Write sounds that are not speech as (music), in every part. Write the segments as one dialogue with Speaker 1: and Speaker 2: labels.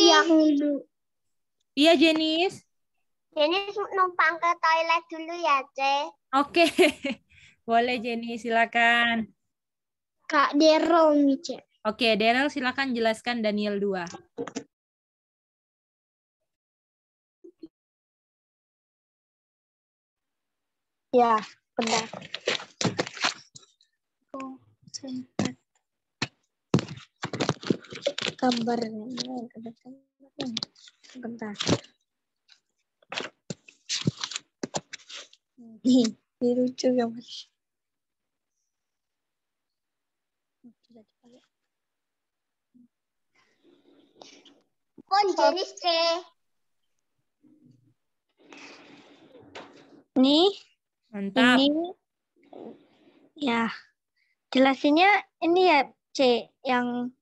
Speaker 1: Iya, dulu. Iya, Jenis. Jenis
Speaker 2: numpang ke toilet dulu ya, C. Oke. (laughs) Boleh, Jenis. Silakan. Kak Daryl nih, C. Oke, Daryl silakan jelaskan
Speaker 3: Daniel 2. Ya, benar.
Speaker 4: Oh,
Speaker 5: gambarnya bentar ini lucu ya mas c, Nih. Mantap. Ini. Ya. Jelasinnya ini ya C yang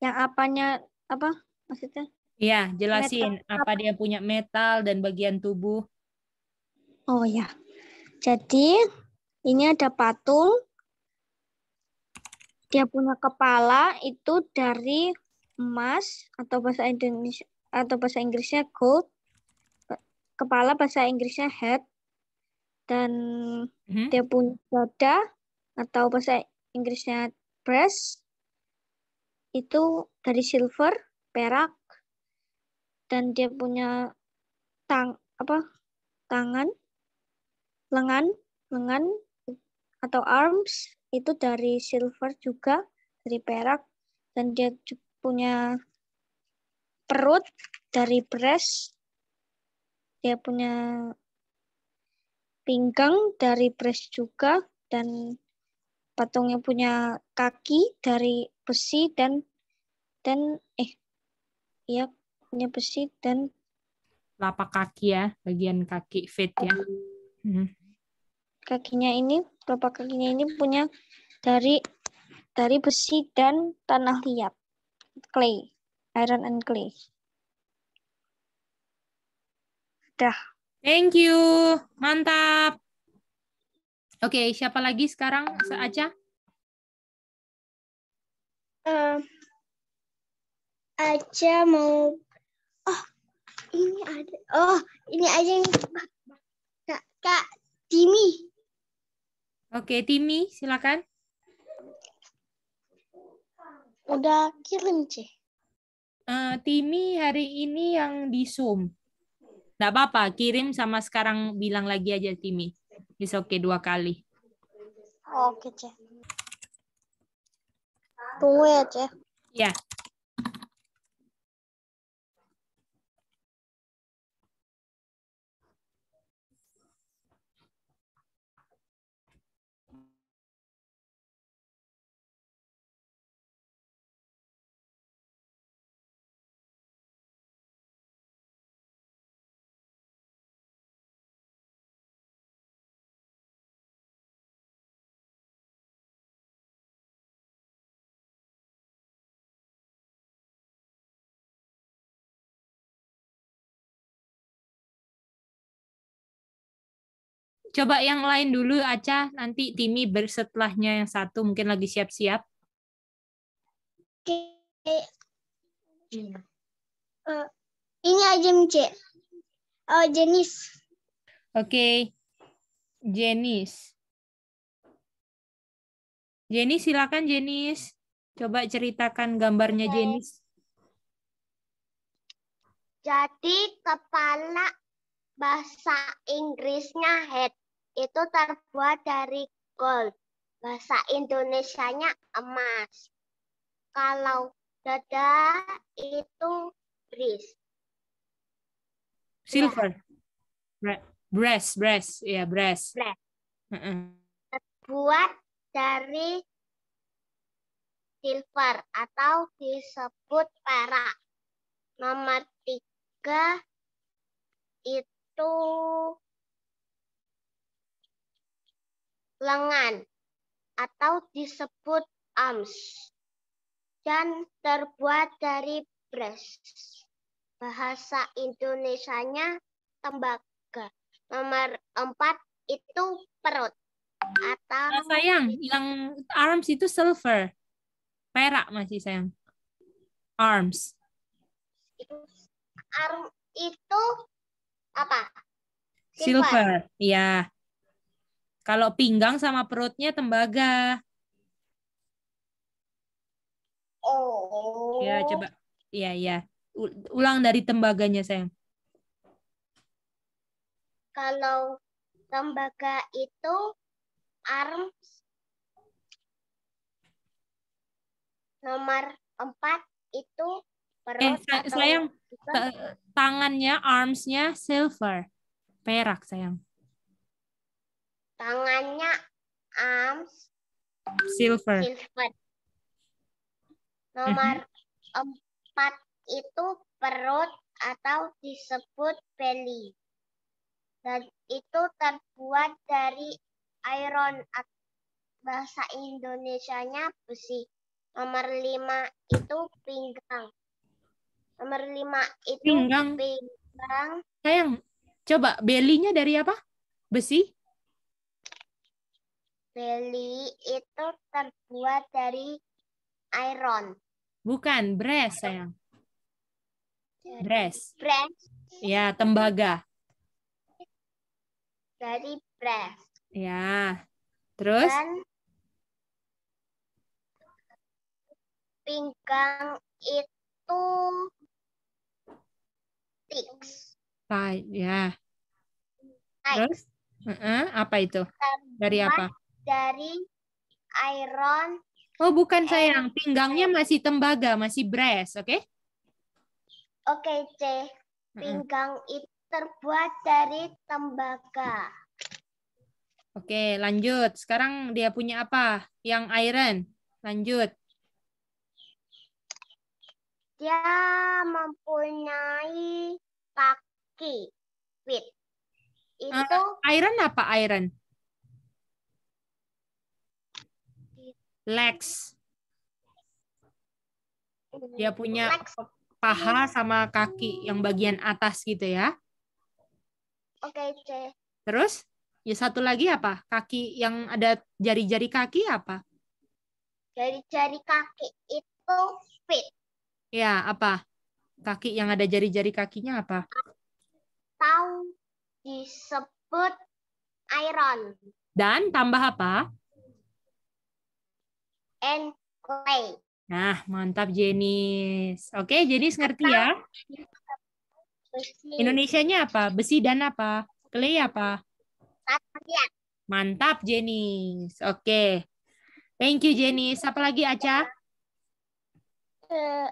Speaker 5: yang apanya apa maksudnya?
Speaker 2: Iya, jelasin metal. apa dia punya metal dan bagian tubuh.
Speaker 5: Oh ya. Jadi ini ada patung. Dia punya kepala itu dari emas atau bahasa Indonesia atau bahasa Inggrisnya gold. Kepala bahasa Inggrisnya head dan mm -hmm. dia punya dada atau bahasa Inggrisnya breast itu dari silver, perak, dan dia punya tang apa tangan, lengan, lengan atau arms itu dari silver juga, dari perak, dan dia punya perut dari breast, dia punya pinggang dari breast juga, dan Patung yang punya kaki dari besi dan dan eh ya punya besi dan lapak kaki ya, bagian kaki fit ya. Hmm. Kakinya ini, lapak kakinya ini punya dari dari besi dan tanah liat, clay, iron and clay. Dah.
Speaker 2: Thank you. Mantap. Oke, okay, siapa lagi sekarang? saja?
Speaker 3: Uh, aja mau Oh, ini ada. Oh, ini aja yang
Speaker 2: Kak, Kak Timi. Oke, okay, Timi, silakan. Udah kirim, Cih. Eh, uh, Timi hari ini yang di Zoom. Tidak apa-apa, kirim sama sekarang bilang lagi aja Timi. It's okay dua kali.
Speaker 6: Oh, oke,
Speaker 3: okay, Ce.
Speaker 2: Tunggu ya, Ce. Ya. Yeah. Coba yang lain dulu Aca, nanti Timi bersetelahnya yang satu mungkin lagi siap-siap. Oke.
Speaker 4: Uh,
Speaker 3: ini aja MC. Oh, eh, jenis.
Speaker 2: Oke. Okay. Jenis. Jenny silakan Jenis. Coba ceritakan gambarnya okay. Jenis. Jadi kepala bahasa
Speaker 1: Inggrisnya head itu terbuat dari gold. Bahasa Indonesianya emas. Kalau dada itu bris.
Speaker 2: Silver. Ya. Brass, brass, ya brass.
Speaker 1: Terbuat dari silver atau disebut perak. Nomor tiga itu lengan atau disebut arms dan terbuat dari brass. Bahasa Indonesianya tembaga. Nomor empat itu perut. Atau nah, sayang,
Speaker 2: yang arms itu silver. Perak masih sayang. Arms.
Speaker 1: Arm itu apa?
Speaker 2: Silver, silver. ya. Kalau pinggang sama perutnya tembaga.
Speaker 3: Oh. Ya, coba.
Speaker 2: Iya, iya. Ulang dari tembaganya, sayang.
Speaker 1: Kalau tembaga itu arms nomor empat itu perut eh, atau sayang eh,
Speaker 2: tangannya armsnya silver perak sayang
Speaker 1: Tangannya arms silver. silver. Nomor mm -hmm. empat itu perut atau disebut belly. Dan itu terbuat dari iron bahasa Indonesianya besi.
Speaker 5: Nomor lima
Speaker 1: itu pinggang. Nomor lima itu pinggang. pinggang.
Speaker 2: Sayang, coba belinya dari apa? Besi?
Speaker 1: Beli itu terbuat dari iron.
Speaker 2: Bukan, brass sayang.
Speaker 1: Brass. Brass.
Speaker 2: Ya, tembaga.
Speaker 1: Dari brass.
Speaker 2: Ya. Terus? Dan
Speaker 1: pinggang itu
Speaker 2: sticks. Ya. Terus? Uh -uh, apa itu? Dari apa?
Speaker 1: dari iron.
Speaker 2: Oh, bukan sayang. Pinggangnya masih tembaga, masih brass, oke? Okay?
Speaker 1: Oke, okay, C. Pinggang mm -hmm. itu terbuat dari tembaga.
Speaker 2: Oke, lanjut. Sekarang dia punya apa? Yang iron. Lanjut. Dia mempunyai kaki. Wait. Itu uh, iron apa iron? Lex. Dia punya paha sama kaki yang bagian atas gitu ya.
Speaker 6: Oke,
Speaker 1: oke.
Speaker 2: Terus? Ya satu lagi apa? Kaki yang ada jari-jari kaki apa?
Speaker 1: Jari-jari kaki itu fit.
Speaker 2: Ya, apa? Kaki yang ada jari-jari kakinya apa?
Speaker 1: Tahu disebut iron.
Speaker 2: Dan tambah apa?
Speaker 1: and clay.
Speaker 2: Nah, mantap Jenis. Oke, Jenis ngerti ya?
Speaker 4: Indonesia
Speaker 1: Indonesianya
Speaker 2: apa? Besi dan apa? Clay apa? Mantap Jenis. Oke. Thank you Jenis. Apa lagi Aca? Eh,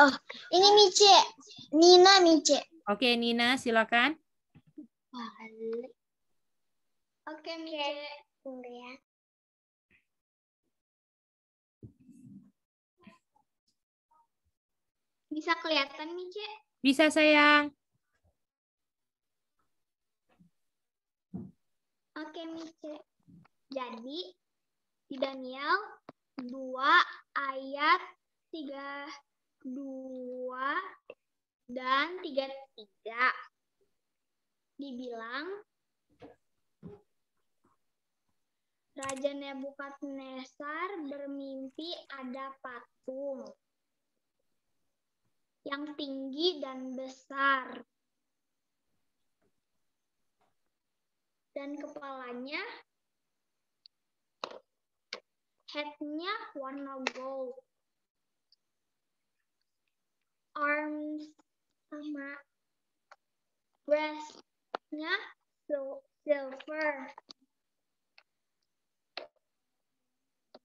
Speaker 2: oh, ini Mice. Nina Mice. Oke, Nina silakan.
Speaker 3: Oke, Mice. Tunggu ya. Bisa kelihatan nih, Cek?
Speaker 2: Bisa, sayang.
Speaker 1: Oke, Mice. Jadi, di Daniel 2 ayat 32 dan 33 dibilang Raja Nebukadnezar bermimpi ada patung yang tinggi dan besar. Dan kepalanya, headnya warna gold. Arms sama breastnya silver.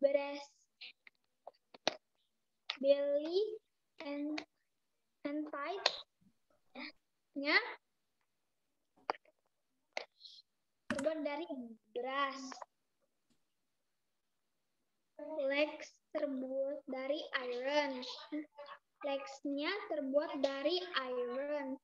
Speaker 1: Breast, belly, and and tight. Ya. Terbuat dari beras. Legs terbuat dari iron.
Speaker 3: Legsnya terbuat dari iron.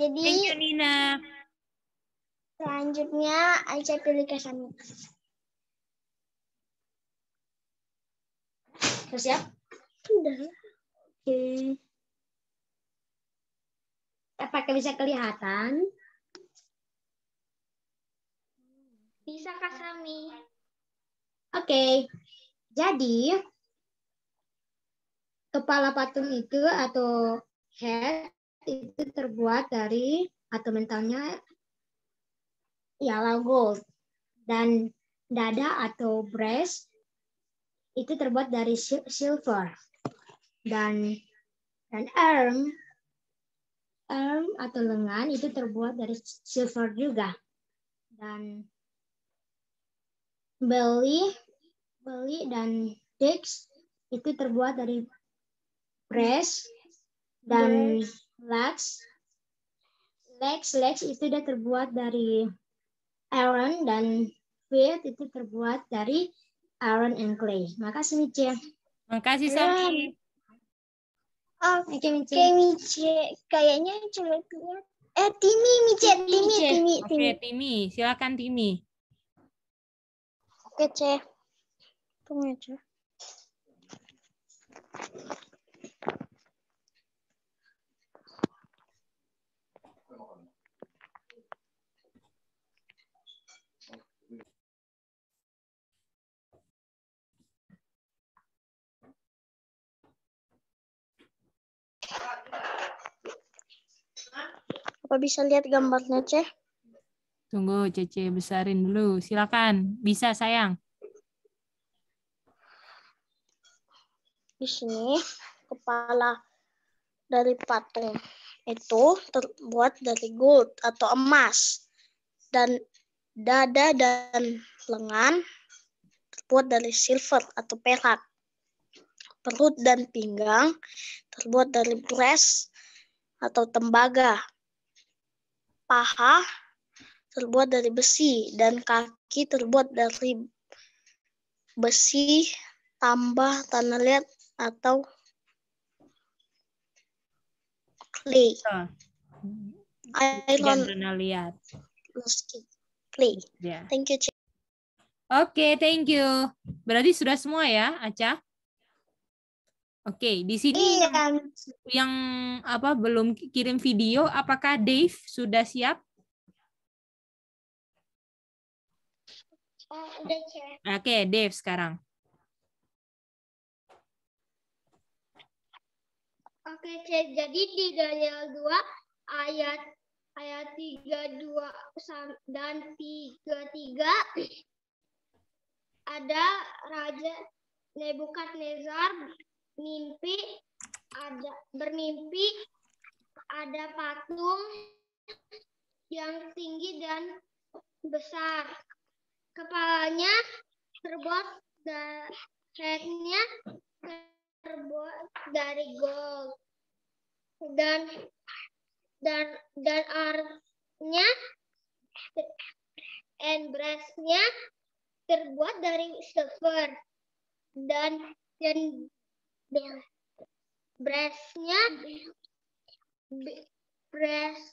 Speaker 3: Jadi Thank you, Nina.
Speaker 1: Selanjutnya Aisyah pilih kesannya. Sudah siap? Sudah. Oke. Okay. Eh, Apakah bisa kelihatan? Bisa Kak Sami. Oke. Jadi kepala patung itu atau head itu terbuat dari atau mentalnya ialah gold dan dada atau breast itu terbuat dari silver dan dan arm arm atau lengan itu terbuat dari silver juga dan belly belly dan dicks itu terbuat dari breast dan yes legs. Lex, Lex itu dia terbuat dari iron dan feet itu terbuat dari iron and clay. Makasih Mice. Makasih iya. Sami.
Speaker 2: Oh, Oke okay, Mice.
Speaker 1: Okay, Kayaknya cuma Eh, Timi, Mice, Timi, Timi, Timi. Oke, okay,
Speaker 2: Timi. Silakan Timi. Oke, okay, Ceh. Tunggu aja. Bapak bisa lihat gambarnya, Ceh? Tunggu, Cece besarin dulu. Silakan. Bisa, sayang.
Speaker 6: Di sini kepala dari patung itu terbuat dari gold atau emas dan dada dan lengan terbuat dari silver atau perak. Perut dan pinggang terbuat dari brass atau tembaga paha terbuat dari besi dan kaki terbuat dari besi tambah tanah liat atau
Speaker 2: clay. Oh. Hmm. Iron. Tanah liat. Clay. Yeah. Thank you. Oke, okay, thank you. Berarti sudah semua ya, Aca? Oke, okay, di sini iya. yang, yang apa belum kirim video, apakah Dave sudah siap? Oh, Oke, okay, Dave sekarang.
Speaker 1: Oke, okay, jadi di Daniel 2 ayat ayat 32 dan 33 ada raja Nebukadnezar mimpi ada bermimpi ada patung yang tinggi dan besar. Kepalanya terbuat dari terbuat dari gold dan dan dan armnya and breastnya terbuat dari silver dan dan breastnya breast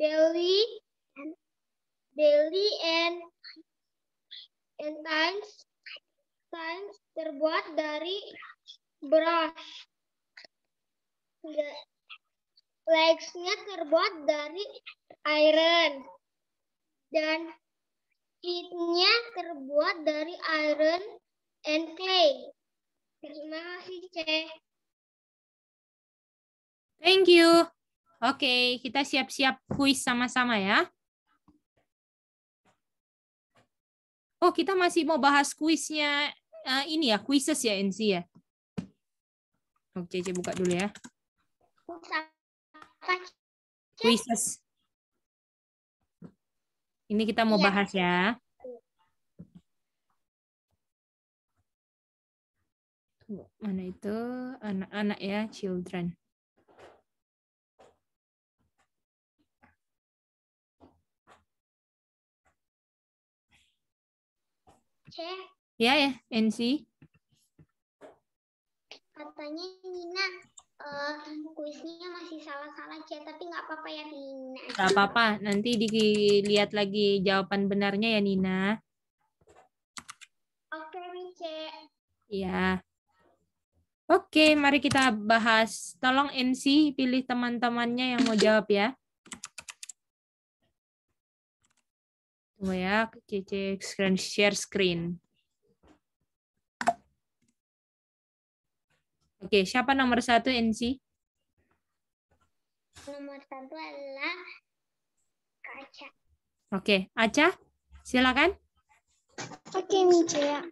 Speaker 1: Belly belly and and times times terbuat dari brush. Legsnya terbuat dari iron dan feetnya terbuat dari iron and clay. Terima kasih, C.
Speaker 2: Thank you. Oke, okay, kita siap-siap kuis sama-sama ya. Oh, kita masih mau bahas kuisnya uh, ini ya, kuises ya, NC ya. Oke, okay, C buka dulu ya. Kuises.
Speaker 3: Ini kita mau iya. bahas ya. Mana itu anak-anak ya, children.
Speaker 2: Ya ya, NC.
Speaker 3: Katanya Nina
Speaker 1: uh, kuisnya masih salah-salah ya, tapi nggak apa-apa ya Nina. Nggak apa-apa,
Speaker 2: nanti dilihat lagi jawaban benarnya ya Nina. Oke, okay, Mice. Iya. Oke, mari kita bahas. Tolong MC pilih teman-temannya yang mau jawab ya. Tunggu ya, cek screen share screen. Oke, siapa nomor satu NC?
Speaker 1: Nomor satu adalah Aca.
Speaker 2: Oke, Aca, silakan. Oke,
Speaker 1: Mijaya.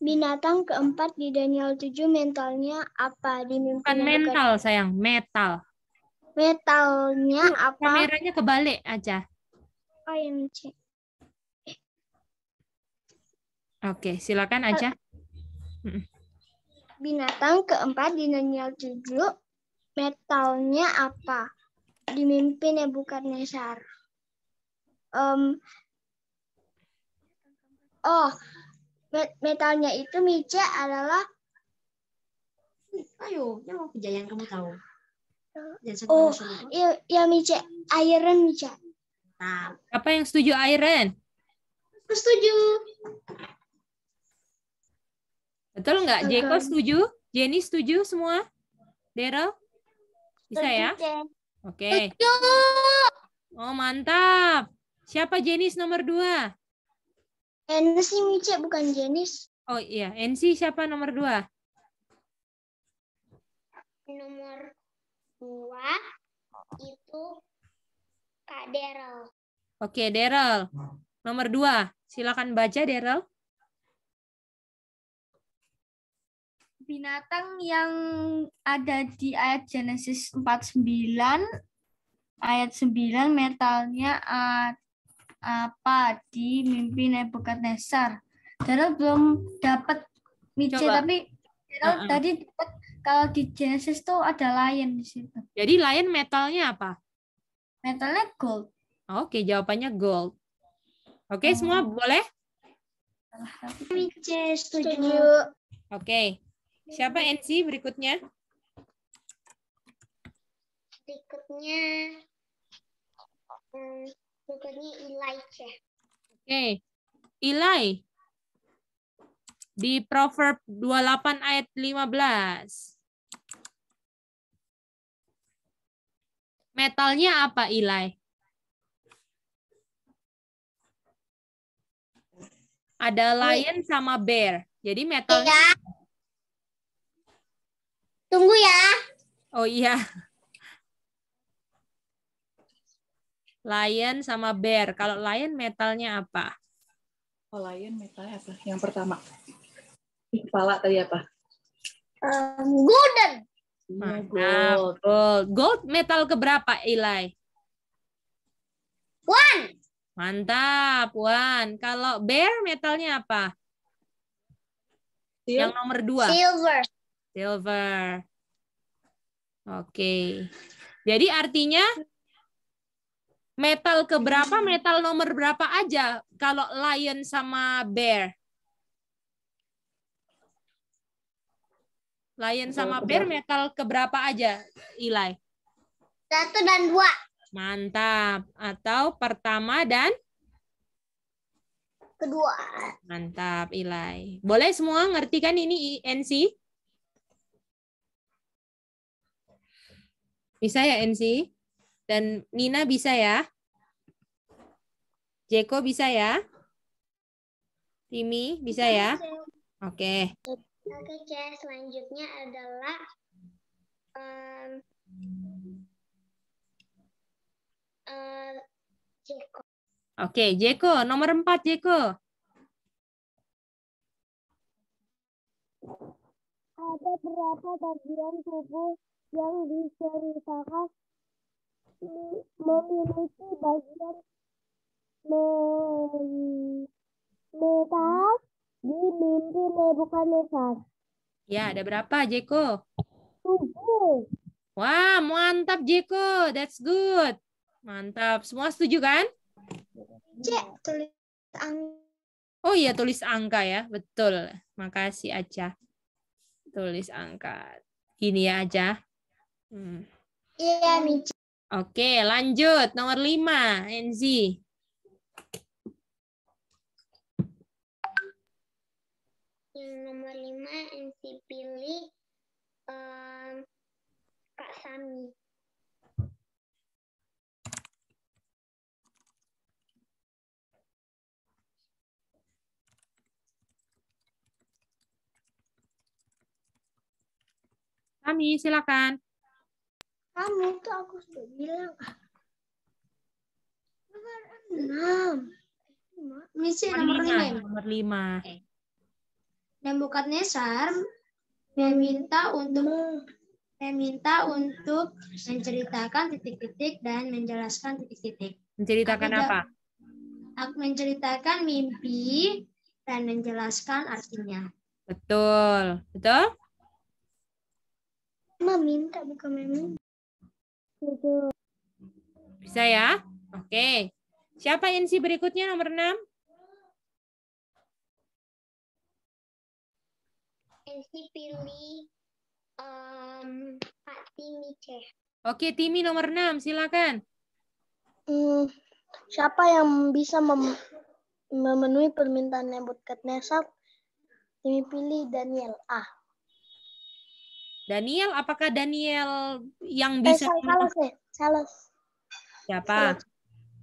Speaker 1: Binatang keempat di Daniel 7 mentalnya apa? Di Bukan mental, ke...
Speaker 2: sayang. Metal.
Speaker 1: Metalnya Tuh, apa? Kameranya kebalik aja. Oh,
Speaker 2: yang cek. Oke, silakan aja.
Speaker 1: Binatang keempat di Daniel 7 metalnya apa? Dimimpi ya, bukan Um, oh, metalnya itu mica adalah ayo yang mau kerja yang kamu tahu oh ya, ya mica iron mica
Speaker 2: nah. apa yang setuju iron aku setuju betul nggak Jeko setuju Jenny setuju semua Daryl bisa ya oke okay. oh mantap siapa Jenis nomor dua NC Mice bukan Jenis. Oh iya, NC siapa nomor dua?
Speaker 1: Nomor dua itu Kak Daryl.
Speaker 2: Oke, Daryl. Nomor dua, silakan baca Daryl.
Speaker 7: Binatang yang ada di ayat Genesis 49 ayat 9 metalnya ada apa di mimpi Nebukadnezar.
Speaker 5: Daryl belum dapat Mice tapi Daryl uh -uh. tadi dapat kalau di Genesis tuh ada lion di situ.
Speaker 2: Jadi lion metalnya apa? Metalnya gold. Oke, jawabannya gold. Oke, uh-huh. semua boleh? Mice setuju. Oke. Siapa NC berikutnya? Berikutnya
Speaker 1: hmm, Bukannya nilai Oke.
Speaker 2: Okay. Eli. Di Proverb 28 ayat 15. Metalnya apa Ilai? Ada lion sama bear. Jadi metalnya. Iya. Tunggu ya. Oh iya. lion sama bear. Kalau lion metalnya apa? Oh, lion metalnya apa? Yang pertama. Kepala tadi apa? Um, golden. Nah, gold. Iya, gold. Gold metal keberapa, Eli? One. Mantap, one. Kalau bear metalnya apa?
Speaker 5: Sil Yang nomor dua.
Speaker 2: Silver. Silver. Oke. Okay. Jadi artinya metal ke iya. berapa, metal nomor berapa aja kalau lion sama bear? Lion sama bear metal ke berapa aja, Ilai? Satu dan dua. Mantap. Atau pertama dan? Kedua. Mantap, Ilai. Boleh semua ngerti kan ini inc Bisa ya NC? Dan Nina bisa ya? Jeko bisa ya? Timi bisa ya? Oke. Okay.
Speaker 1: Oke, okay, selanjutnya adalah um,
Speaker 3: uh, Jeko. Oke,
Speaker 2: okay, Jeko, nomor empat, Jeko.
Speaker 6: Ada berapa bagian tubuh yang diceritakan memiliki bagian metas
Speaker 2: di mimpi Nebukadnezar. Ya, ada berapa, Jeko? Tujuh. Wah, mantap, Jeko. That's good. Mantap. Semua setuju, kan? Cek, tulis angka. Oh iya, tulis angka ya. Betul. Makasih, Aca. Tulis angka. Ini ya, Aca. Hmm. Iya, Mici. Oke, lanjut. Nomor lima, Enzi.
Speaker 1: Yang nomor lima Enzi pilih um,
Speaker 3: Kak Sami.
Speaker 2: Sami, silakan
Speaker 1: kamu tuh aku sudah bilang
Speaker 2: nomor enam
Speaker 1: ini nomor lima nomor lima nesar meminta untuk meminta untuk menceritakan titik-titik dan menjelaskan titik-titik.
Speaker 2: Menceritakan aku apa?
Speaker 1: Aku menceritakan mimpi dan menjelaskan artinya.
Speaker 2: Betul, betul. Meminta bukan meminta. Bisa ya? Oke. Siapa insi berikutnya nomor 6?
Speaker 1: Insi pilih um,
Speaker 2: Pak Timi C. Oke, Timi nomor 6, silakan. Hmm,
Speaker 6: siapa yang bisa mem memenuhi permintaan Nebukadnezar?
Speaker 2: Timi pilih Daniel A. Daniel, apakah Daniel yang eh, bisa? Eh, salah, eh. salah. Siapa?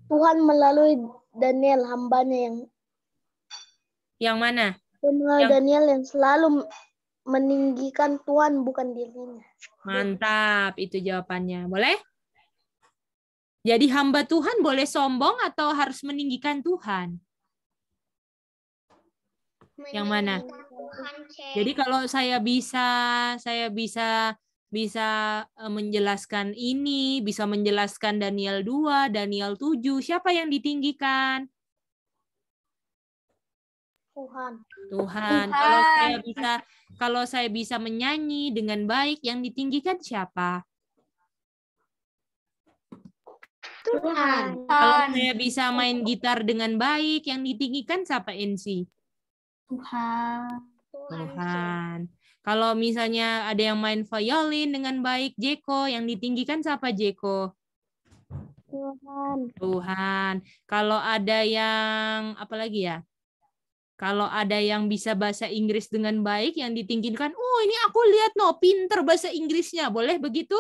Speaker 6: Tuhan melalui Daniel hambanya yang. Yang mana? Tuhan yang... Daniel yang selalu meninggikan Tuhan bukan dirinya.
Speaker 2: Mantap, itu jawabannya. Boleh? Jadi hamba Tuhan boleh sombong atau harus meninggikan Tuhan? Yang mana? Jadi kalau saya bisa, saya bisa bisa eh, menjelaskan ini, bisa menjelaskan Daniel 2, Daniel 7, siapa yang ditinggikan? Tuhan. Tuhan. Tuhan. Kalau saya bisa kalau saya bisa menyanyi dengan baik, yang ditinggikan siapa? Tuhan. Kalau saya bisa main gitar dengan baik, yang ditinggikan siapa NC? Tuhan. Tuhan. Kalau misalnya ada yang main violin dengan baik, Jeko, yang ditinggikan siapa Jeko? Tuhan. Tuhan. Kalau ada yang apa lagi ya? Kalau ada yang bisa bahasa Inggris dengan baik yang ditinggikan, oh ini aku lihat no pinter bahasa Inggrisnya, boleh begitu?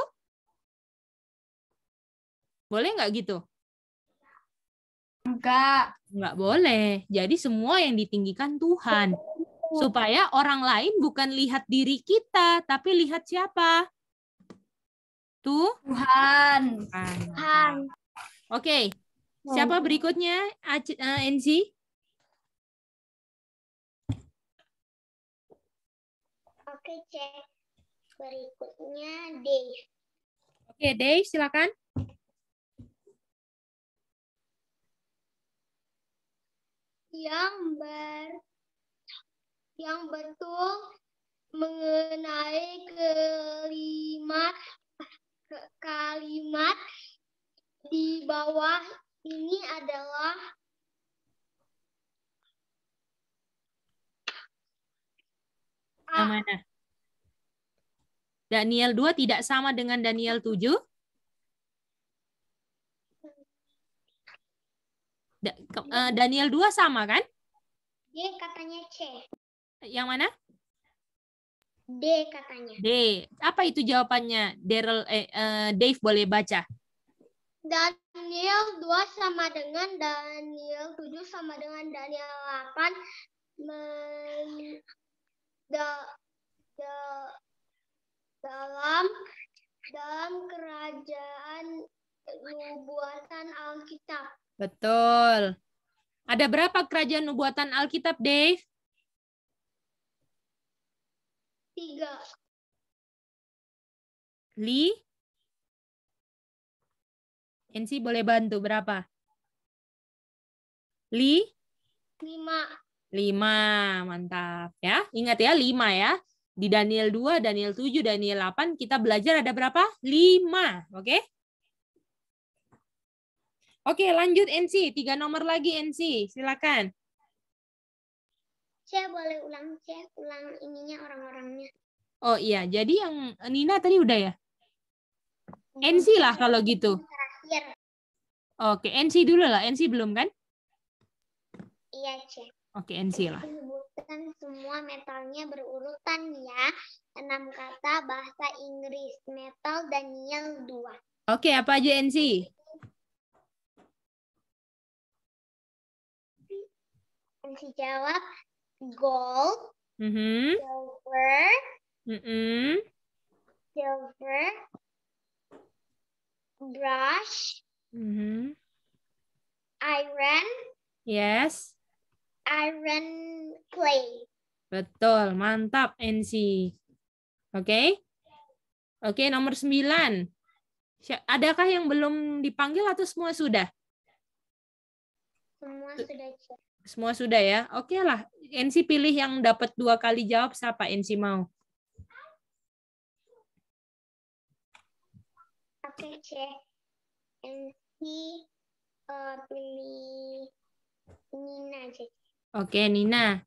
Speaker 2: Boleh nggak gitu? Enggak. Enggak boleh. Jadi semua yang ditinggikan Tuhan. Supaya orang lain bukan lihat diri kita, tapi lihat siapa? Tuh. Tuhan. Tuhan. Tuhan. Oke. Okay. Siapa berikutnya, Enzi? Eh,
Speaker 1: Oke, cek. Berikutnya Dave.
Speaker 3: Oke, Dave, silakan.
Speaker 1: yang ber yang betul mengenai kelima ke, kalimat di bawah ini adalah
Speaker 2: Amanah. Daniel 2 tidak sama dengan Daniel 7? Eh, Daniel 2 sama kan?
Speaker 1: D katanya C. Yang
Speaker 2: mana? D katanya. D. Apa itu jawabannya? Daryl eh, eh Dave boleh baca.
Speaker 1: Daniel 2 sama dengan Daniel 7 sama dengan Daniel 8 men, da, da, dalam dalam kerajaan nubuatan Alkitab.
Speaker 2: Betul. Ada berapa kerajaan nubuatan Alkitab, Dave?
Speaker 3: Tiga. Li? NC boleh bantu berapa? Li? Lima.
Speaker 2: Lima, mantap ya. Ingat ya, lima ya. Di Daniel 2, Daniel 7, Daniel 8 kita belajar ada berapa? Lima, oke? Okay? Oke, lanjut NC. Tiga nomor lagi NC. Silakan.
Speaker 1: Saya boleh ulang, saya ulang ininya orang-orangnya.
Speaker 2: Oh iya, jadi yang Nina tadi udah ya? Iya. NC lah kalau gitu. Terakhir. Oke, NC dulu lah. NC belum kan?
Speaker 1: Iya, Cek. Oke, NC lah. Sebutkan semua metalnya berurutan ya. Enam kata bahasa Inggris, metal Daniel dua.
Speaker 2: Oke, apa aja NC?
Speaker 1: Si jawab gold, mm -hmm. silver, mm -hmm. silver, brush, mm -hmm. iron.
Speaker 2: Yes. Iron clay. Betul, mantap NC. Oke. Okay? Oke, okay, nomor sembilan. Adakah yang belum dipanggil atau semua sudah? Semua sudah. Semua sudah ya? Oke okay lah. NC pilih yang dapat dua kali jawab siapa NC mau?
Speaker 1: Oke C. NC eh, pilih Nina C. Oke,
Speaker 2: okay, Nina.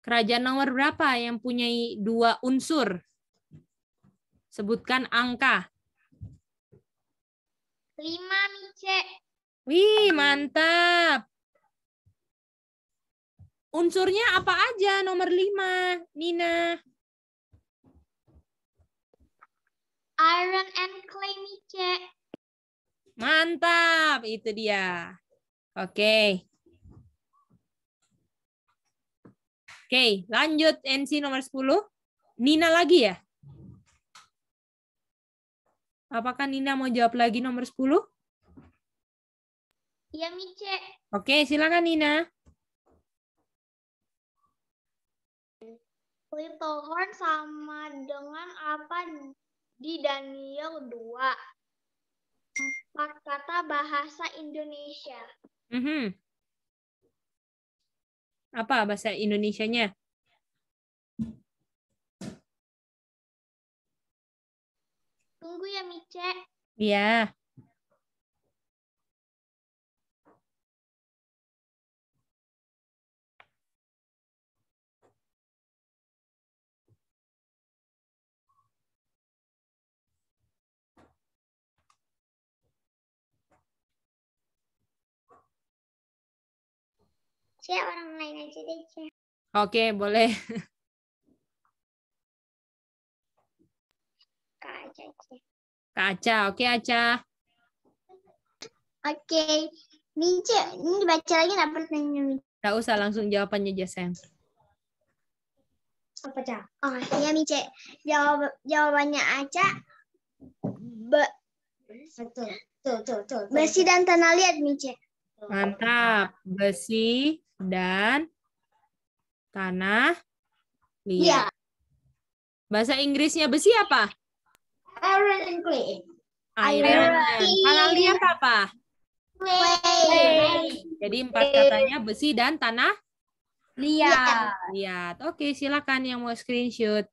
Speaker 2: Kerajaan nomor berapa yang punya dua unsur? Sebutkan angka.
Speaker 1: Lima, Mice.
Speaker 2: Wih, mantap. Unsurnya apa aja nomor lima Nina?
Speaker 1: Iron and clay, Mice.
Speaker 2: Mantap, itu dia. Oke. Oke, lanjut NC nomor sepuluh Nina lagi ya? Apakah Nina mau jawab lagi nomor sepuluh
Speaker 1: Iya, Mice.
Speaker 2: Oke, silakan Nina.
Speaker 1: Little Horn sama dengan apa di Daniel 2? Empat kata bahasa Indonesia.
Speaker 2: Mm -hmm. Apa bahasa Indonesianya?
Speaker 3: Tunggu ya, Mice. Iya. aja orang lain aja deh oke boleh (laughs) kaca
Speaker 2: Aca oke Aca oke mince ini dibaca lagi nggak pertanyaan Nggak usah langsung jawabannya aja Sam
Speaker 1: apa cak? Oh iya Mice, jawab jawabannya Aca be betul tuh tuh tuh besi dan tanah liat Mice.
Speaker 2: Mantap, besi dan tanah liat. Yeah. Bahasa Inggrisnya besi apa? Iron and clay.
Speaker 4: Iron. Tanah
Speaker 2: liat apa? Clay. Jadi empat katanya besi dan tanah liat. Liat. Oke, silakan yang mau screenshot.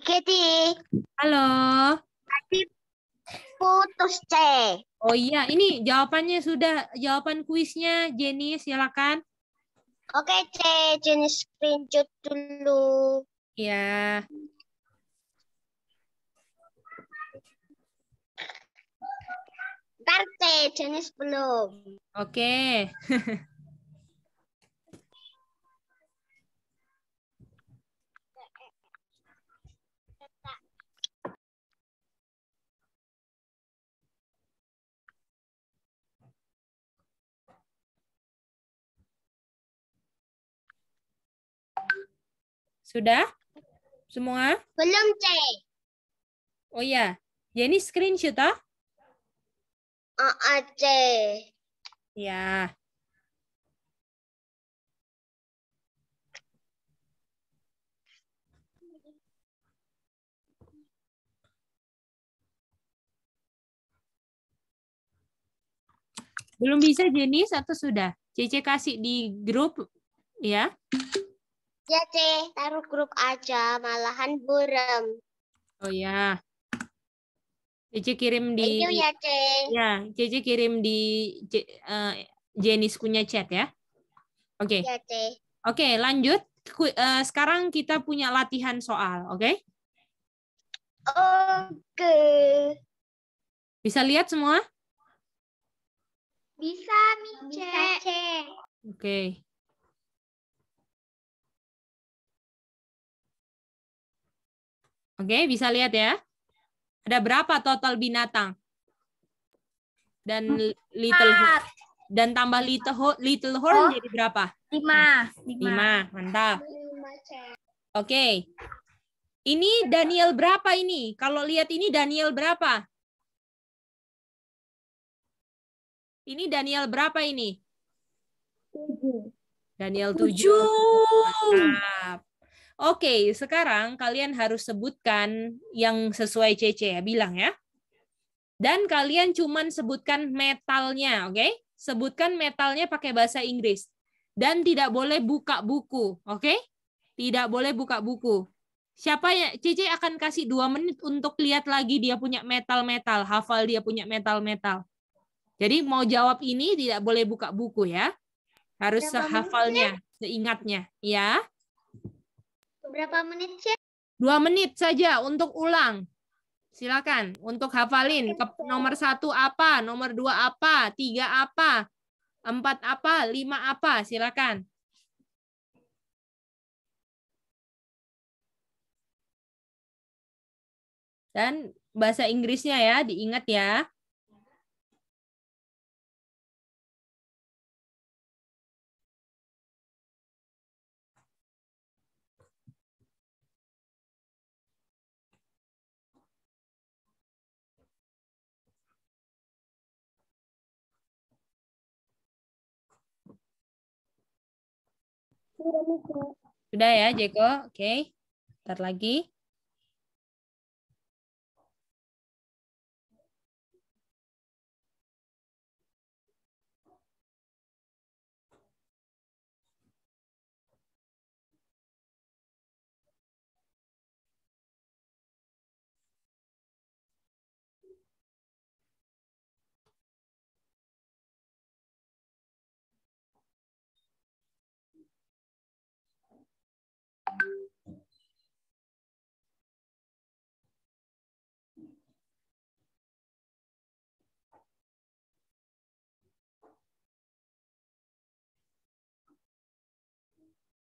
Speaker 2: Kitty. Halo putus C. Oh iya, ini jawabannya sudah jawaban kuisnya Jenny, silakan. Oke C, Jenny screenshot dulu. ya
Speaker 1: Ntar C, jenis belum. Oke. Okay. (laughs)
Speaker 2: Sudah? Semua? Belum, C. Oh iya. Jadi screenshot ah? Oh,
Speaker 3: C. Ya.
Speaker 2: Belum bisa jenis atau sudah? Cece kasih di grup ya.
Speaker 1: Ya taruh grup aja, malahan burem.
Speaker 2: Oh ya. JJ kirim di Thank you ya, C. Ya, JJ kirim di jenis eh, jenis punya chat ya. Oke. Okay. Ya, Oke, okay, lanjut. Eh, sekarang kita punya latihan soal, oke? Okay? Oke. Bisa lihat semua?
Speaker 3: Bisa, Mice. Bisa, Oke. Okay. Oke, bisa lihat
Speaker 2: ya. Ada berapa total binatang? Dan little dan tambah little little horn oh, jadi berapa? Lima. Nah, lima, mantap. Oke. Ini Daniel berapa ini? Kalau lihat ini Daniel berapa? Ini Daniel berapa ini? Tujuh. Daniel tujuh. Mantap. Oke, sekarang kalian harus sebutkan yang sesuai CC ya, bilang ya. Dan kalian cuma sebutkan metalnya, oke? Okay? Sebutkan metalnya pakai bahasa Inggris. Dan tidak boleh buka buku, oke? Okay? Tidak boleh buka buku. Siapa ya? CC akan kasih dua menit untuk lihat lagi dia punya metal-metal, hafal dia punya metal-metal. Jadi mau jawab ini tidak boleh buka buku ya. Harus sehafalnya, seingatnya, ya berapa menit, sih? Dua menit saja untuk ulang. Silakan untuk hafalin Ke nomor satu apa, nomor dua apa, tiga apa, empat apa, lima apa. Silakan.
Speaker 3: Dan bahasa Inggrisnya ya, diingat ya. Sudah ya, Jeko? Oke. Okay. ntar lagi.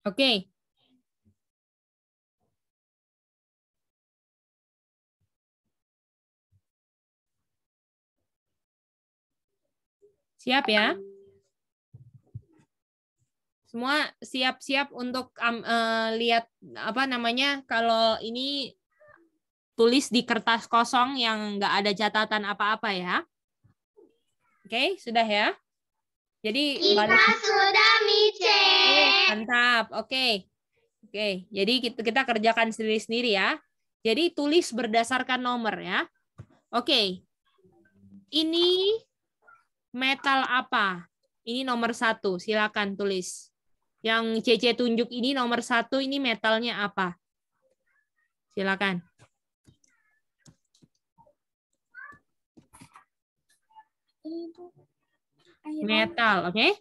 Speaker 3: Oke. Okay.
Speaker 2: Siap ya? Semua siap-siap untuk um, uh, lihat apa namanya kalau ini tulis di kertas kosong yang nggak ada catatan apa-apa ya. Oke, okay, sudah ya? Jadi kita balik... sudah mice. Iya, mantap. Oke. Oke, jadi kita, kita kerjakan sendiri-sendiri ya. Jadi tulis berdasarkan nomor ya. Oke. Ini metal apa? Ini nomor satu, silakan tulis. Yang CC tunjuk ini nomor satu, ini metalnya apa? Silakan metal, okay?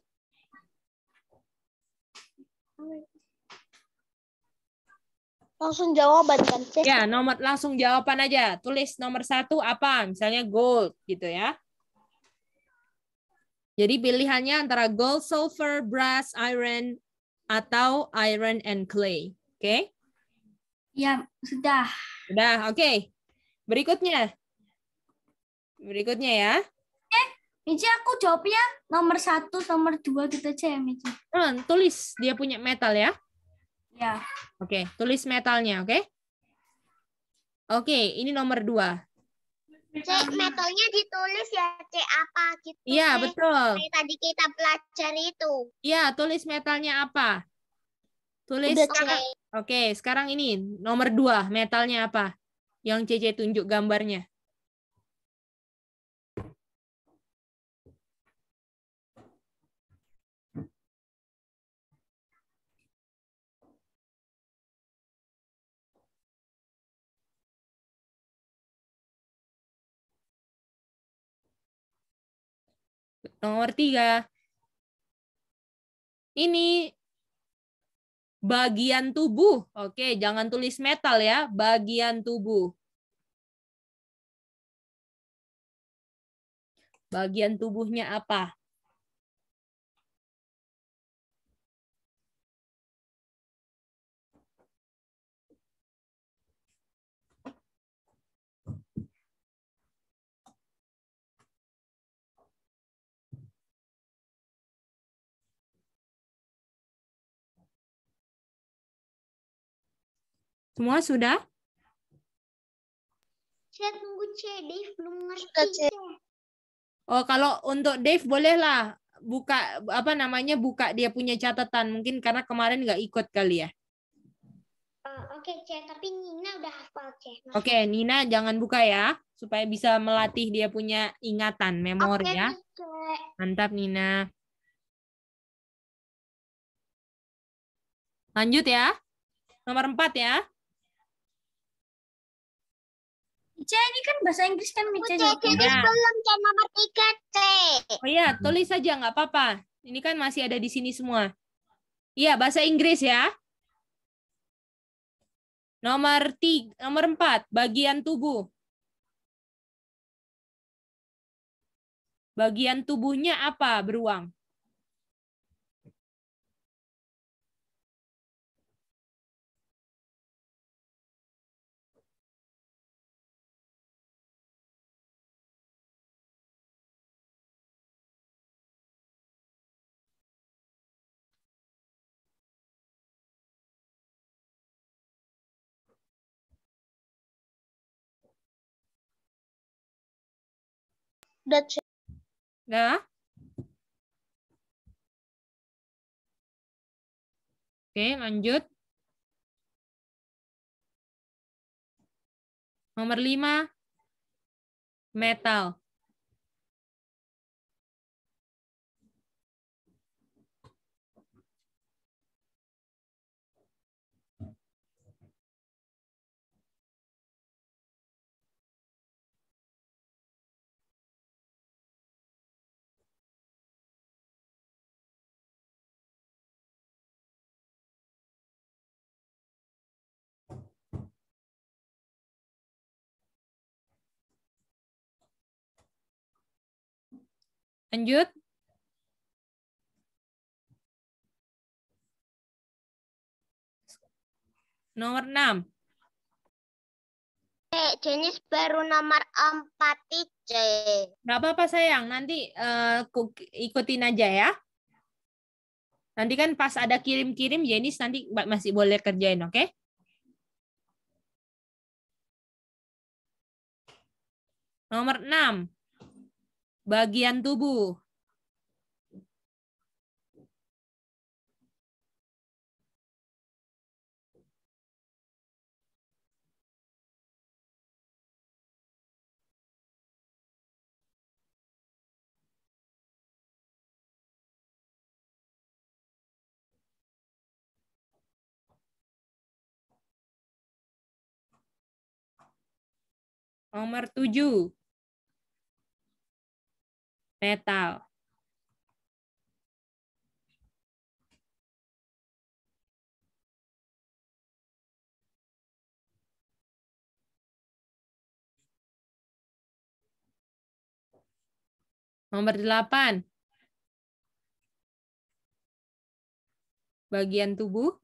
Speaker 2: Langsung jawaban kan? Ya, nomor langsung jawaban aja. Tulis nomor satu apa? Misalnya gold gitu ya. Jadi pilihannya antara gold, silver, brass, iron, atau iron and clay. Oke? Okay? Ya, sudah. Sudah, oke. Okay. Berikutnya. Berikutnya ya. Michi aku jawabnya nomor satu, nomor dua gitu aja ya Michi. Hmm, tulis dia punya metal ya. Ya. Oke, okay, tulis metalnya, oke? Okay? Oke, okay, ini nomor dua.
Speaker 1: C metalnya ditulis ya C apa gitu. Iya, betul. Kayak
Speaker 2: tadi kita pelajari itu. Iya, tulis metalnya apa? Tulis Oke, C. Oke, sekarang ini nomor dua metalnya apa? Yang CC tunjuk gambarnya. Nomor tiga, ini bagian tubuh. Oke, jangan tulis metal ya, bagian tubuh.
Speaker 3: Bagian tubuhnya apa? Semua sudah? Saya tunggu C, Dave belum
Speaker 2: ngerti. Oh, kalau untuk Dave bolehlah buka apa namanya buka dia punya catatan mungkin karena kemarin nggak ikut kali ya.
Speaker 1: Uh, Oke, okay, C, tapi Nina udah hafal C. Oke, okay,
Speaker 2: Nina jangan buka ya supaya bisa melatih dia punya ingatan, memori okay, ya. C. Mantap Nina. Lanjut ya. Nomor 4 ya. C ini kan bahasa Inggris kan C. Jadi ya. belum nomor 3 C. Oh iya, tulis saja nggak apa-apa. Ini kan masih ada di sini semua. Iya, bahasa Inggris ya. Nomor tiga, nomor empat, bagian
Speaker 3: tubuh. Bagian tubuhnya apa beruang? the chair. Oke, okay, lanjut. Nomor lima, metal. Lanjut.
Speaker 2: Nomor 6. eh jenis baru nomor 4 C. Nggak apa-apa sayang, nanti uh, ikutin aja ya. Nanti kan pas ada kirim-kirim jenis nanti masih boleh kerjain, oke? Okay?
Speaker 3: Nomor 6 bagian tubuh. Nomor tujuh metal. Nomor delapan Bagian tubuh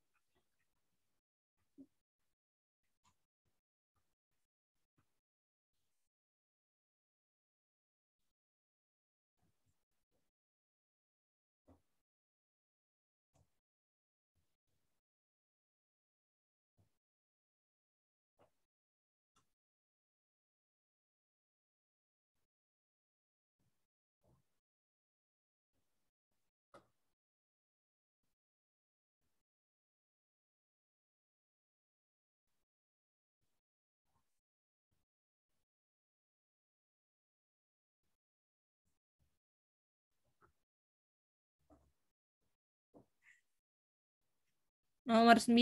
Speaker 3: Nomor 9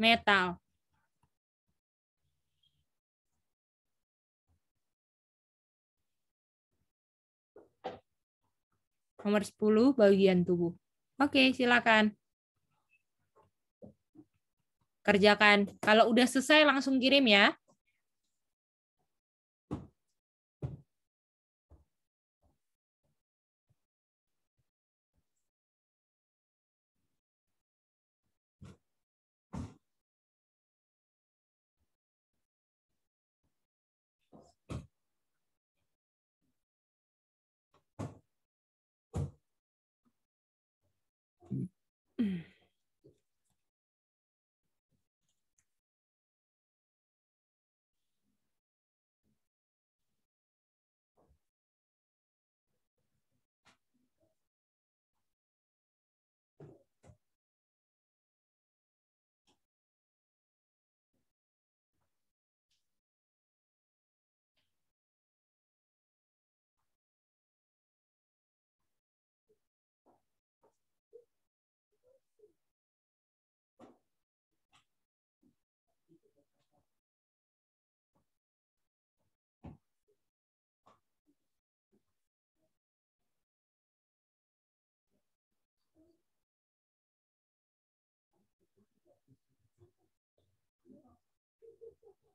Speaker 3: metal.
Speaker 2: Nomor 10 bagian tubuh. Oke, silakan. Kerjakan. Kalau udah selesai langsung kirim ya.
Speaker 4: Mm. Thank you.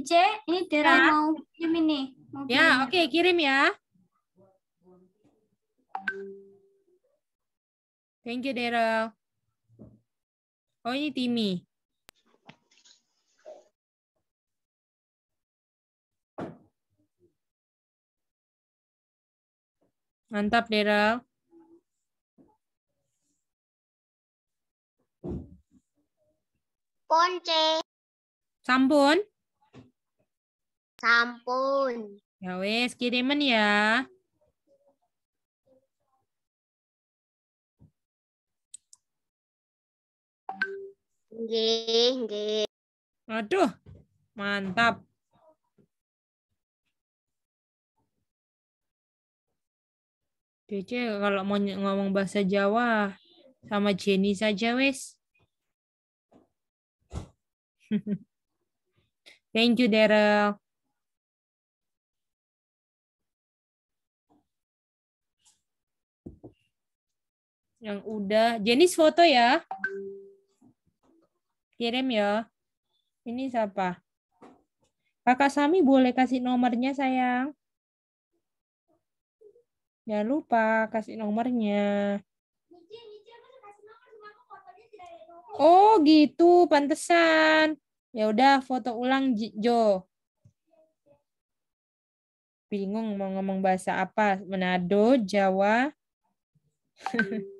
Speaker 3: Ice, ini Dera ya. mau kirim ini. Mau Ya,
Speaker 2: ya? oke, okay, kirim ya. Thank you, Dera. Oh, ini
Speaker 3: Timmy. Mantap, Dera.
Speaker 2: Ponce. Sampun. Sampun. Ya wes, kiriman ya.
Speaker 3: Nggih, nggih. Aduh, mantap. Cece kalau
Speaker 2: mau ngomong bahasa Jawa sama Jenny saja wes. (laughs) Thank you, Daryl. yang udah jenis foto ya kirim ya ini siapa kakak Sami boleh kasih nomornya sayang jangan lupa kasih nomornya oh gitu pantesan ya udah foto ulang Jo bingung mau ngomong bahasa apa Manado Jawa (laughs)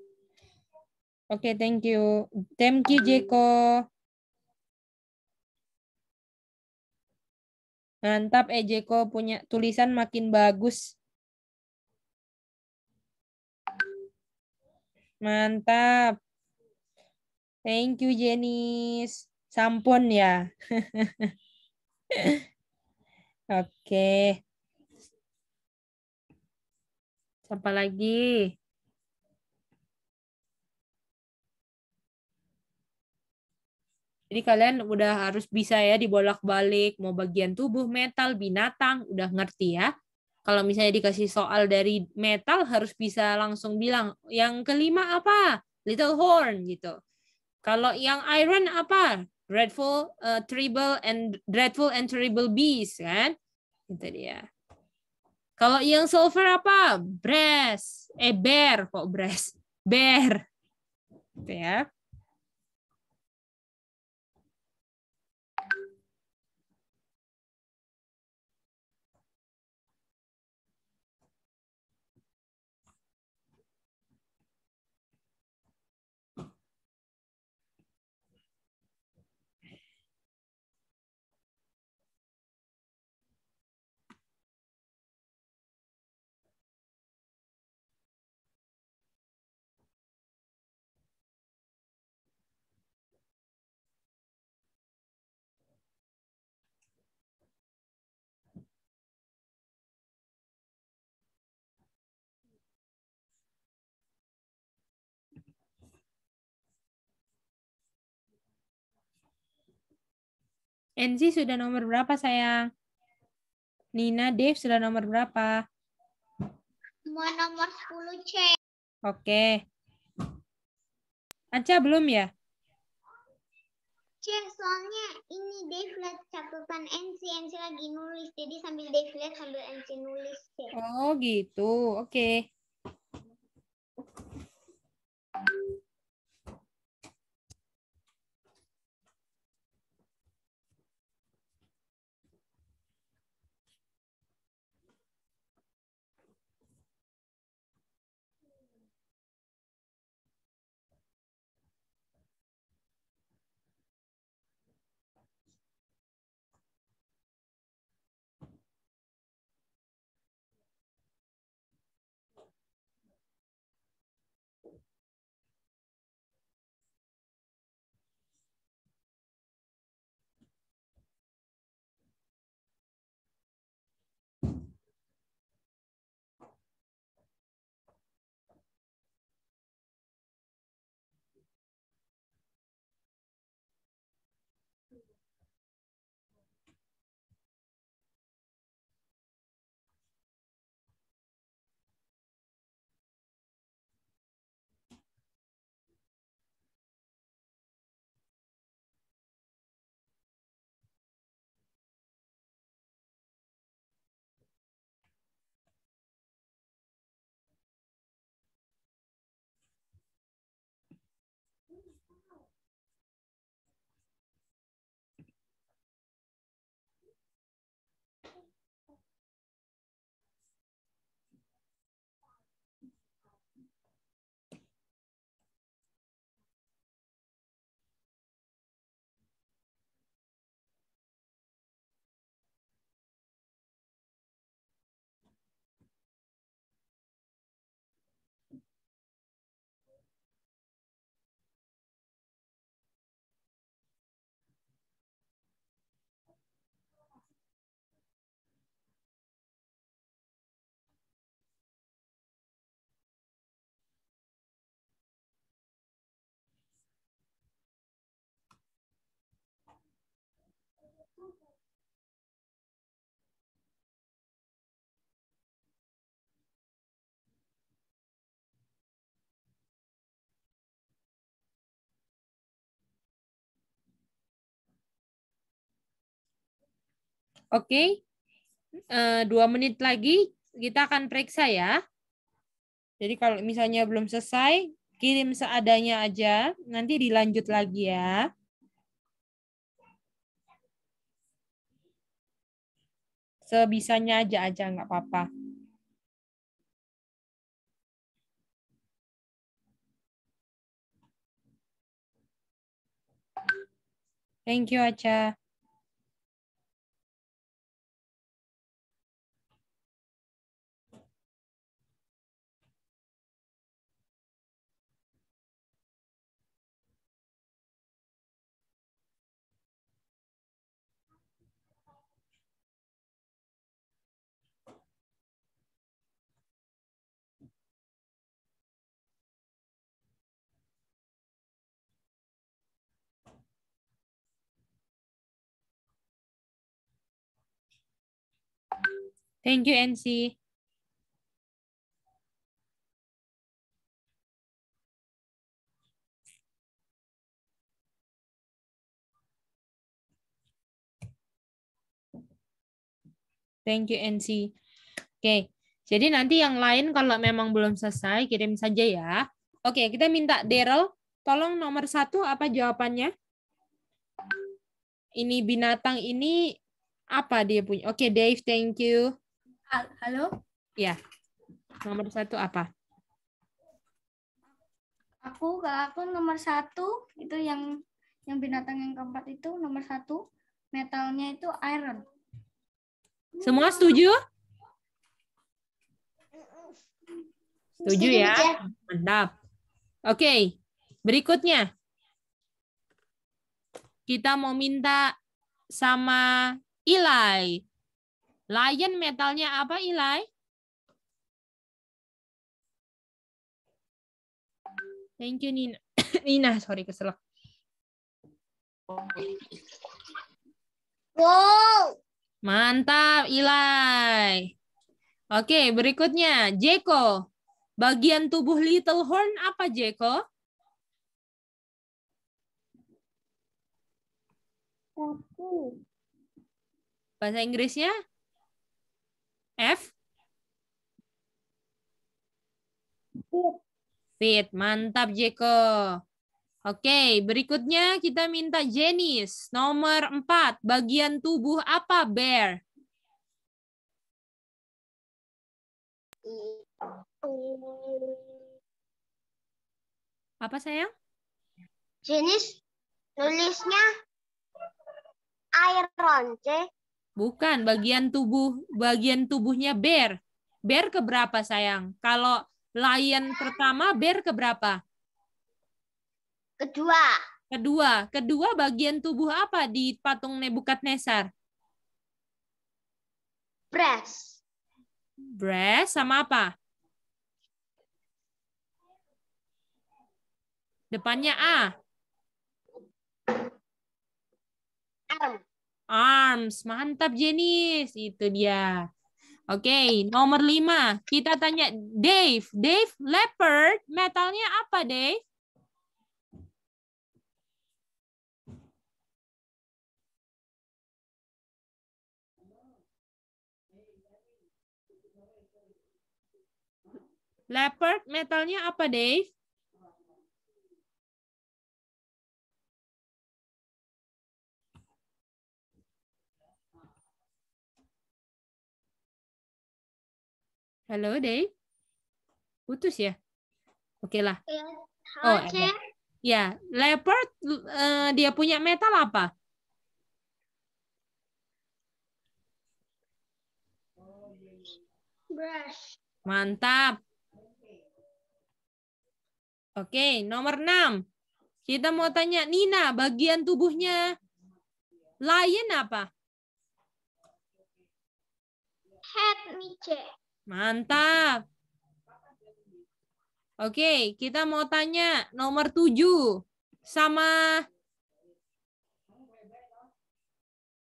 Speaker 2: Oke, thank you. Thank you, Jeko.
Speaker 3: Mantap, eh
Speaker 2: Jeko punya tulisan makin bagus. Mantap. Thank you, Jenis. Sampun ya. Oke. (laughs) Okay. Siapa lagi? Jadi kalian udah harus bisa ya dibolak-balik mau bagian tubuh, metal, binatang, udah ngerti ya. Kalau misalnya dikasih soal dari metal harus bisa langsung bilang yang kelima apa? Little horn gitu. Kalau yang iron apa? Dreadful, uh, terrible and dreadful and terrible beast kan? Itu dia. Kalau yang silver apa? Brass. Eh bear kok brass. Bear. Gitu ya. NC sudah nomor berapa sayang? Nina, Dave sudah nomor berapa?
Speaker 1: Mau nomor 10 C.
Speaker 2: Oke. Aja belum ya?
Speaker 1: C, soalnya ini Dave lihat catatan NC, NC lagi nulis. Jadi sambil Dave lihat sambil NC nulis. C.
Speaker 2: Oh gitu, oke. Okay. Oke, okay? Eh, dua menit lagi kita akan periksa ya. Jadi kalau misalnya belum selesai, kirim seadanya aja. Nanti dilanjut lagi ya.
Speaker 3: Sebisanya aja aja, nggak apa-apa. Thank you, Acha. Thank you, NC.
Speaker 2: Thank you, NC. Oke, okay. jadi nanti yang lain kalau memang belum selesai, kirim saja ya. Oke, okay, kita minta Daryl, tolong nomor satu apa jawabannya? Ini binatang ini apa dia punya? Oke, okay, Dave, thank you.
Speaker 5: Halo?
Speaker 2: Ya. Nomor satu apa?
Speaker 5: Aku kalau aku nomor satu itu yang yang binatang yang keempat itu nomor satu metalnya itu iron.
Speaker 2: Semua setuju? Setuju ya? Mantap. Oke, berikutnya kita mau minta sama Ilai Lion metalnya apa, Ilai? Thank you, Nina. (coughs) Nina, sorry, keselak. Wow. Mantap, Ilai. Oke, berikutnya. Jeko. Bagian tubuh little horn apa, Jeko? Bahasa Inggrisnya? F? Fit. Mantap, Jeko. Oke, berikutnya kita minta jenis. Nomor 4, bagian tubuh apa bear? Apa sayang? Jenis tulisnya iron, C. Bukan, bagian tubuh bagian tubuhnya bear. Bear keberapa sayang? Kalau lion pertama, bear berapa? Kedua. Kedua. Kedua bagian tubuh apa di patung Nebukadnezar? Breast. Breast sama apa? Depannya A. Arm arms. Mantap Jenis, itu dia. Oke, okay, nomor lima. Kita tanya Dave. Dave, leopard, metalnya apa, Dave?
Speaker 3: Leopard, metalnya apa, Dave?
Speaker 2: Halo, Dei. Putus ya? Oke okay lah. Iya. Oh, Ya, leopard uh, dia punya metal apa? Brush. Mantap. Oke, okay, nomor enam. Kita mau tanya Nina, bagian tubuhnya lion apa? Head,
Speaker 1: Mice.
Speaker 2: Mantap. Oke, kita mau tanya nomor tujuh sama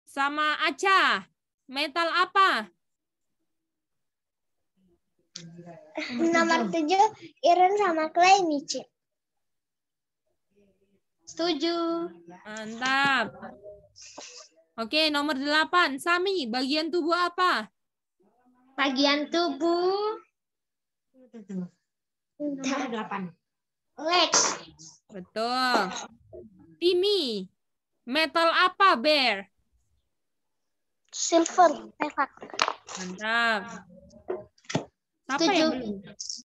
Speaker 2: sama Aca. Metal apa?
Speaker 1: Nomor tujuh Iren
Speaker 2: sama clay micin. Setuju. Mantap. Oke, nomor delapan Sami, bagian tubuh apa? bagian tubuh. Nomor delapan. Legs. Betul. Timmy metal apa, Bear? Silver, perak. Mantap. Apa Tujuh. yang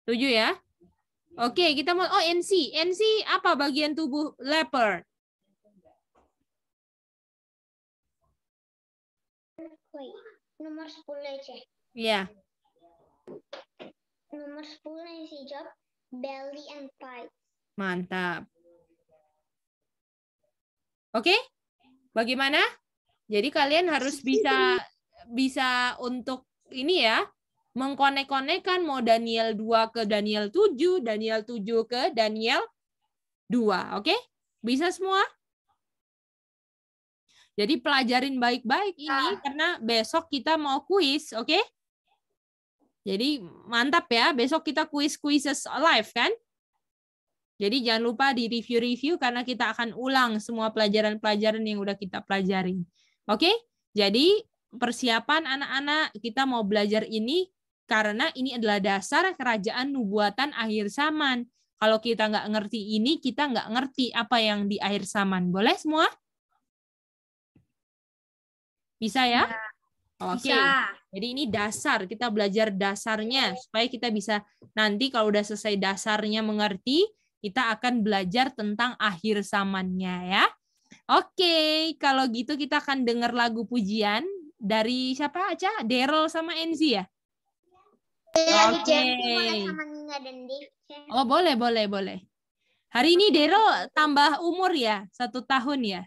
Speaker 2: Tujuh ya? Oke, kita mau, oh NC. NC apa bagian tubuh leopard?
Speaker 3: Nomor 10 aja. Iya. Nomor 10 yang saya jawab
Speaker 1: belly and thigh.
Speaker 2: Mantap. Oke? Okay? Bagaimana? Jadi kalian harus bisa bisa untuk ini ya, mengkonek-konekkan mau Daniel 2 ke Daniel 7, Daniel 7 ke Daniel 2, oke? Okay? Bisa semua? Jadi pelajarin baik-baik iya. ini ah. karena besok kita mau kuis, oke? Okay? Jadi mantap ya, besok kita kuis-kuises live kan? Jadi jangan lupa di review-review karena kita akan ulang semua pelajaran-pelajaran yang udah kita pelajari. Oke? Jadi persiapan anak-anak kita mau belajar ini karena ini adalah dasar kerajaan nubuatan akhir zaman. Kalau kita nggak ngerti ini, kita nggak ngerti apa yang di akhir zaman. Boleh semua? Bisa ya? ya. Oke. Okay. Iya. Jadi ini dasar, kita belajar dasarnya supaya kita bisa nanti kalau udah selesai dasarnya mengerti, kita akan belajar tentang akhir zamannya ya. Oke, okay. kalau gitu kita akan dengar lagu pujian dari siapa aja? Daryl sama Enzi ya? Iya, Oke. Okay. Oh boleh boleh boleh. Hari ini Daryl tambah umur ya, satu tahun ya.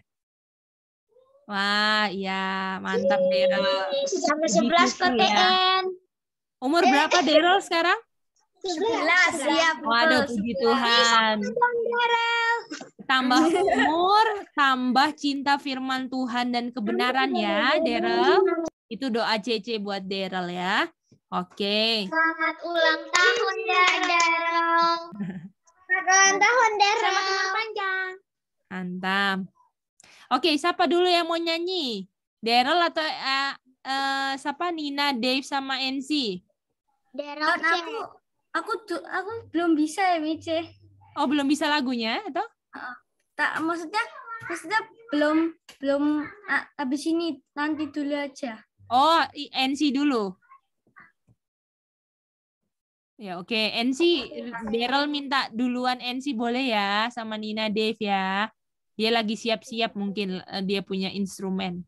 Speaker 2: Wah, iya, mantap Dero. Sama 11 KTN. Ya. Umur eh, berapa eh, eh. Dero sekarang? 11, ya. Waduh, puji Tuhan. Tambah (laughs) umur, tambah cinta firman Tuhan dan kebenaran ya, Dero. Itu doa CC buat Dero ya. Oke.
Speaker 1: Selamat ulang tahun, ya Dero. (laughs) Selamat ulang tahun, Dero. Selamat ulang panjang.
Speaker 2: Mantap. Oke, siapa dulu yang mau nyanyi? Daryl atau uh, uh, siapa Nina, Dave sama NC? Daryl aku, aku aku aku belum bisa ya Mice. Oh, belum bisa lagunya atau? Uh, tak maksudnya maksudnya belum belum uh, habis ini nanti dulu aja. Oh, NC dulu. Ya oke, okay. NC Daryl minta duluan NC boleh ya sama Nina Dave ya. Dia lagi siap-siap mungkin eh, dia punya instrumen.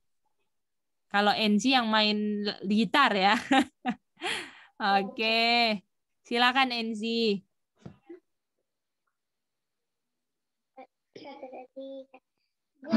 Speaker 2: Kalau Enzi yang main gitar ya. (laughs) Oke. Okay. Silakan Enzi.
Speaker 4: Go,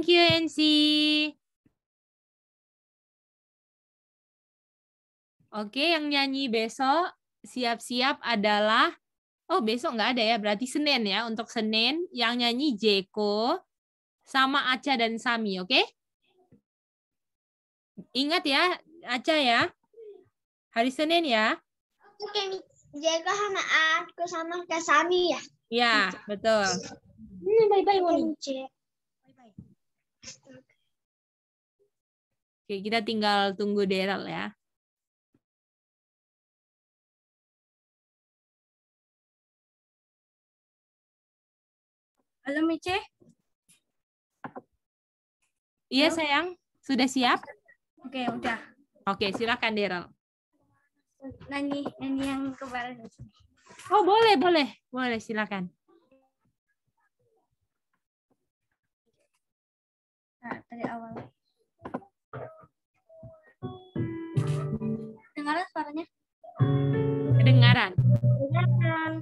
Speaker 3: Thank you, NC.
Speaker 2: Oke, yang nyanyi besok siap-siap adalah oh besok nggak ada ya, berarti Senin ya untuk Senin yang nyanyi Jeko sama Aca dan Sami, oke? Ingat ya, Aca ya. Hari Senin ya.
Speaker 1: Oke, Jeko sama aku sama Kak Sami ya.
Speaker 2: Ya, betul. Ini bye-bye, Oke, kita tinggal
Speaker 3: tunggu Daryl ya. Halo Mice.
Speaker 2: Iya sayang, sudah siap? Oke, udah. Oke, silakan Daryl.
Speaker 5: Nani nyanyi yang kemarin.
Speaker 2: Oh boleh, boleh, boleh silakan.
Speaker 5: Nah, dari awal. Dengaran suaranya? Kedengaran. Kedengaran.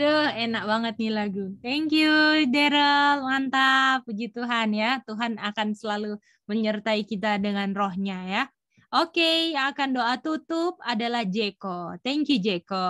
Speaker 2: Aduh, enak banget nih lagu. Thank you, Daryl. Mantap. Puji Tuhan ya. Tuhan akan selalu menyertai kita dengan rohnya ya. Oke, okay, akan doa tutup adalah Jeko. Thank you, Jeko.